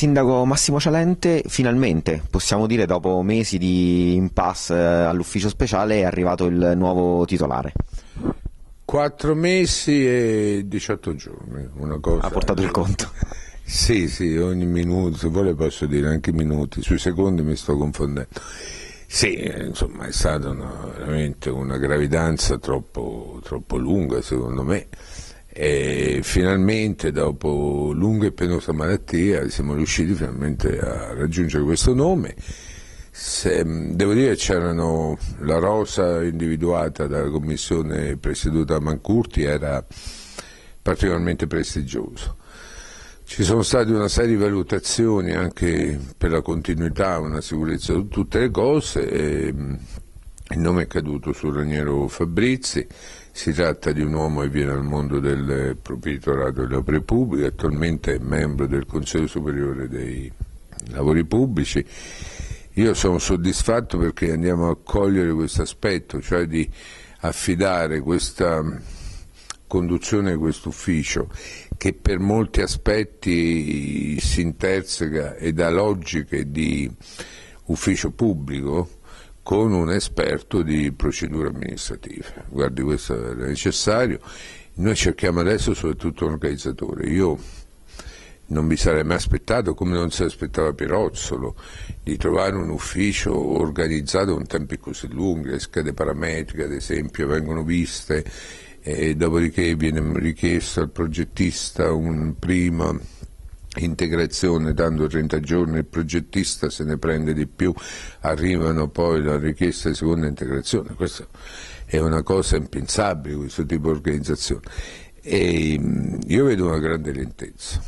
Sindaco Massimo Cialente, finalmente, possiamo dire dopo mesi di impasse eh, all'ufficio speciale, è arrivato il nuovo titolare. Quattro mesi e 18 giorni, una cosa. Ha portato il conto. Sì, sì, ogni minuto, se vuole posso dire anche minuti, sui secondi mi sto confondendo. Sì, insomma è stata una, veramente una gravidanza troppo, troppo lunga secondo me e finalmente dopo lunga e penosa malattia siamo riusciti finalmente a raggiungere questo nome. Se, mm, devo dire c'erano la rosa individuata dalla commissione presieduta da Mancurti era particolarmente prestigiosa. Ci sono state una serie di valutazioni anche per la continuità, una sicurezza, su tutte le cose. E, mm, il nome è caduto su Raniero Fabrizi, si tratta di un uomo che viene al mondo del proprietorato delle opere pubbliche, attualmente è membro del Consiglio Superiore dei Lavori Pubblici. Io sono soddisfatto perché andiamo a cogliere questo aspetto, cioè di affidare questa conduzione di questo ufficio che per molti aspetti si interseca e dà logiche di ufficio pubblico con un esperto di procedure amministrative. Guardi, questo era necessario. Noi cerchiamo adesso soprattutto un organizzatore. Io non mi sarei mai aspettato, come non si aspettava Pierozzolo, di trovare un ufficio organizzato con tempi così lunghi, le schede parametriche ad esempio vengono viste e dopodiché viene richiesto al progettista un prima integrazione dando 30 giorni il progettista se ne prende di più arrivano poi la richiesta di seconda integrazione questa è una cosa impensabile questo tipo di organizzazione e io vedo una grande lentezza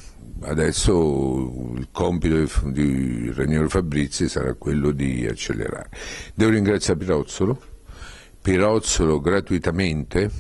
adesso il compito di, di Fabrizi sarà quello di accelerare devo ringraziare Pirozzolo Pirozzolo gratuitamente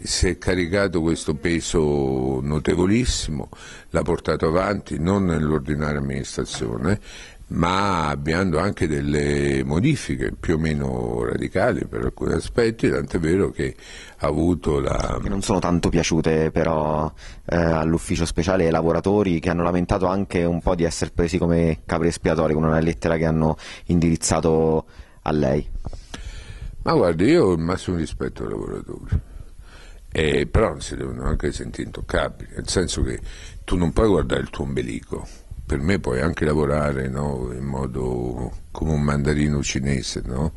si è caricato questo peso notevolissimo, l'ha portato avanti non nell'ordinaria amministrazione, ma avviando anche delle modifiche più o meno radicali per alcuni aspetti, tant'è vero che ha avuto la... Che non sono tanto piaciute però eh, all'ufficio speciale e ai lavoratori che hanno lamentato anche un po' di essere presi come capri espiatori con una lettera che hanno indirizzato a lei. Ma guardi, io ho il massimo rispetto ai lavoratori eh, però si devono anche sentire intoccabili, nel senso che tu non puoi guardare il tuo ombelico, per me puoi anche lavorare no, in modo come un mandarino cinese, no?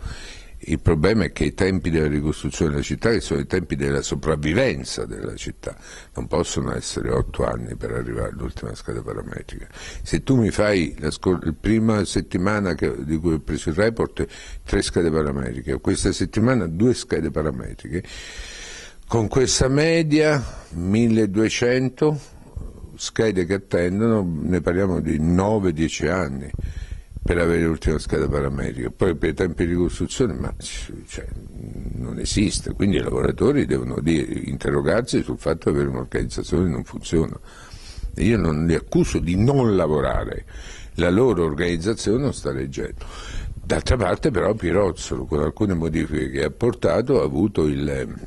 Il problema è che i tempi della ricostruzione della città, che sono i tempi della sopravvivenza della città, non possono essere otto anni per arrivare all'ultima scala parametrica. Se tu mi fai la, la prima settimana che, di cui ho preso il report, tre scale parametriche, questa settimana due scale parametriche, con questa media 1200 schede che attendono, ne parliamo di 9-10 anni per avere l'ultima scheda paramedica. Poi per i tempi di costruzione ma, cioè, non esiste, quindi i lavoratori devono dire, interrogarsi sul fatto che avere un'organizzazione non funziona. Io non li accuso di non lavorare, la loro organizzazione non sta reggendo. D'altra parte però Pirozzolo con alcune modifiche che ha portato ha avuto il,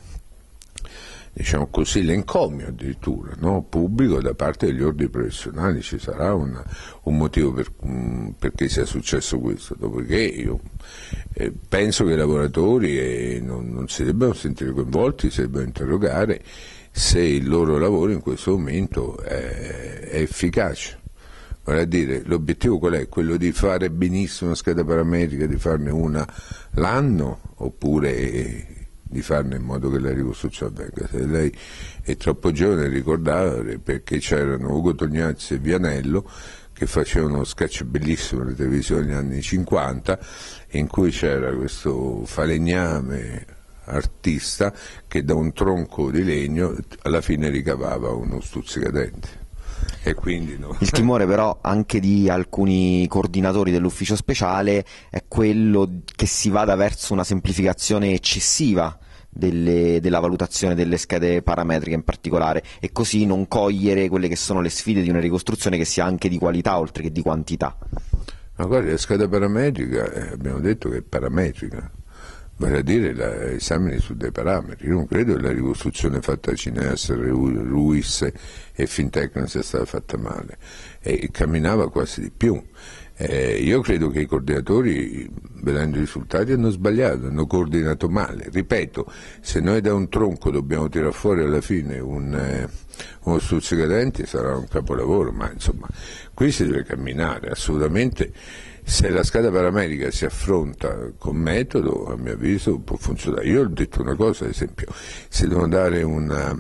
diciamo così, l'encomio addirittura no? pubblico da parte degli ordini professionali, ci sarà una, un motivo per, mm, perché sia successo questo, dopodiché io eh, penso che i lavoratori eh, non, non si debbano sentire coinvolti, si debbano interrogare se il loro lavoro in questo momento è, è efficace. Vale dire, l'obiettivo qual è? Quello di fare benissimo una scheda paramedica, di farne una l'anno oppure di farne in modo che l'arrivo sociale avvenga. Se lei è troppo giovane ricordare perché c'erano Ugo Tognazzi e Vianello che facevano uno sketch bellissimo alle televisioni negli anni 50 in cui c'era questo falegname artista che da un tronco di legno alla fine ricavava uno stuzzicadente. No. Il timore però anche di alcuni coordinatori dell'ufficio speciale è quello che si vada verso una semplificazione eccessiva delle, della valutazione delle schede parametriche in particolare e così non cogliere quelle che sono le sfide di una ricostruzione che sia anche di qualità oltre che di quantità. Ma guarda, la scheda parametrica, eh, abbiamo detto che è parametrica, vale a dire la, su dei parametri. Io non credo che la ricostruzione fatta a Cines, Ruiz e Fintecno sia stata fatta male, e camminava quasi di più. Eh, io credo che i coordinatori, vedendo i risultati, hanno sbagliato, hanno coordinato male. Ripeto, se noi da un tronco dobbiamo tirare fuori alla fine un, eh, uno stuzzicadenti sarà un capolavoro, ma insomma, qui si deve camminare assolutamente. Se la scala paramedica si affronta con metodo, a mio avviso, può funzionare. Io ho detto una cosa, ad esempio, se devono dare una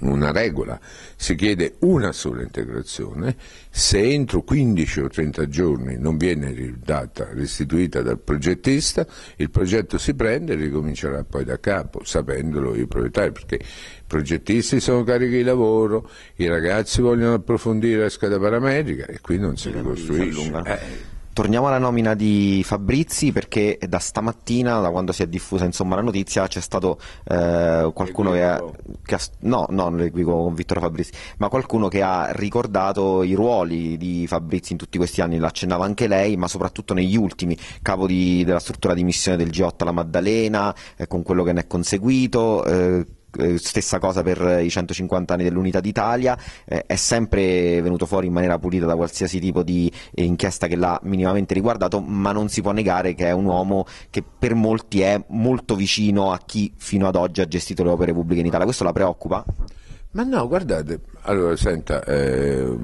una regola, si chiede una sola integrazione, se entro 15 o 30 giorni non viene data, restituita dal progettista, il progetto si prende e ricomincerà poi da capo, sapendolo i proprietari, perché i progettisti sono carichi di lavoro, i ragazzi vogliono approfondire la scala paramedica e qui non si ricostruisce torniamo alla nomina di Fabrizi perché da stamattina, da quando si è diffusa insomma, la notizia, c'è stato eh, qualcuno che ha, che ha, No, non qui con Vittorio Fabrizi, ma qualcuno che ha ricordato i ruoli di Fabrizi in tutti questi anni, l'accennava anche lei, ma soprattutto negli ultimi, capo di, della struttura di missione del G8 alla Maddalena, eh, con quello che ne è conseguito. Eh, eh, stessa cosa per i 150 anni dell'Unità d'Italia, eh, è sempre venuto fuori in maniera pulita da qualsiasi tipo di inchiesta che l'ha minimamente riguardato, ma non si può negare che è un uomo che per molti è molto vicino a chi fino ad oggi ha gestito le opere pubbliche in Italia. Questo la preoccupa? Ma no, guardate, allora senta, eh, noi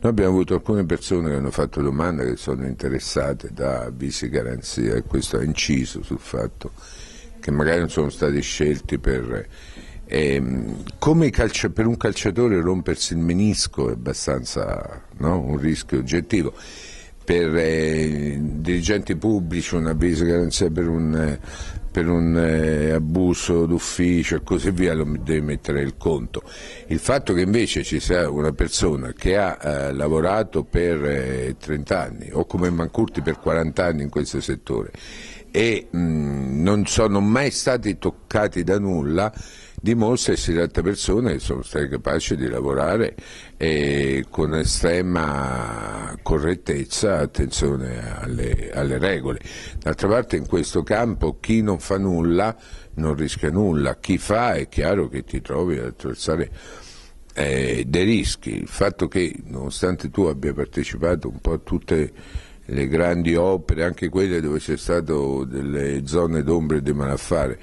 abbiamo avuto alcune persone che hanno fatto domande che sono interessate da avvisi garanzia e questo ha inciso sul fatto che che magari non sono stati scelti per... Ehm, come calcia, per un calciatore rompersi il menisco è abbastanza no? un rischio oggettivo per eh, dirigenti pubblici un avviso di garanzia per un, per un eh, abuso d'ufficio e così via lo deve mettere il conto. Il fatto che invece ci sia una persona che ha eh, lavorato per 30 eh, anni o come Mancurti per 40 anni in questo settore e mh, mm, non sono mai stati toccati da nulla dimostra che si tratta di persone che sono state capaci di lavorare con estrema correttezza attenzione alle, alle regole. D'altra parte in questo campo chi non fa nulla non rischia nulla, chi fa è chiaro che ti trovi ad attraversare eh, dei rischi. Il fatto che nonostante tu abbia partecipato un po' a tutte le grandi opere, anche quelle dove c'è stato delle zone d'ombra e di malaffare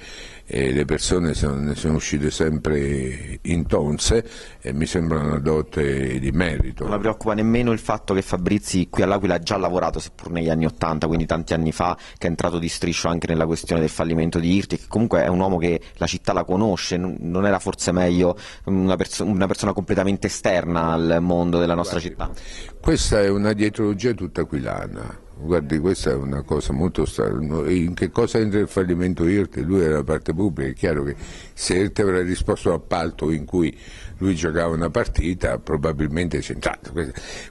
e le persone sono, ne sono uscite sempre intonse e mi sembrano una dote di merito. Non mi preoccupa nemmeno il fatto che Fabrizi qui all'Aquila ha già lavorato, seppur negli anni Ottanta, quindi tanti anni fa, che è entrato di striscio anche nella questione del fallimento di Irti, che comunque è un uomo che la città la conosce, non era forse meglio mm, una, perso- una persona completamente esterna al mondo della nostra Guardi, città? Questa è una dietrologia tutta aquilana Guardi, questa è una cosa molto strana. In che cosa entra il fallimento IRTE? Lui era la parte pubblica. È chiaro che se IRTE avrà risposto all'appalto in cui lui giocava una partita, probabilmente c'è entrato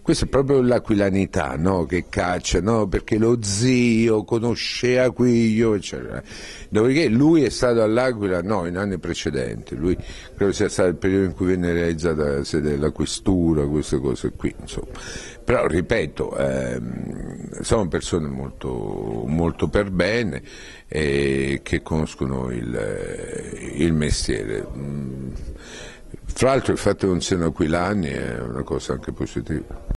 Questa, è proprio l'aquilanità no? che caccia, no? perché lo zio conosce Aquiglio, eccetera. Dopodiché lui è stato all'Aquila no, in anni precedenti. Lui credo sia stato il periodo in cui venne realizzata la sede della questura, queste cose qui. Insomma. Però ripeto, ehm, insomma, sono persone molto, molto per bene e eh, che conoscono il, eh, il mestiere. Mm. Fra l'altro il fatto che non siano aquilani è una cosa anche positiva.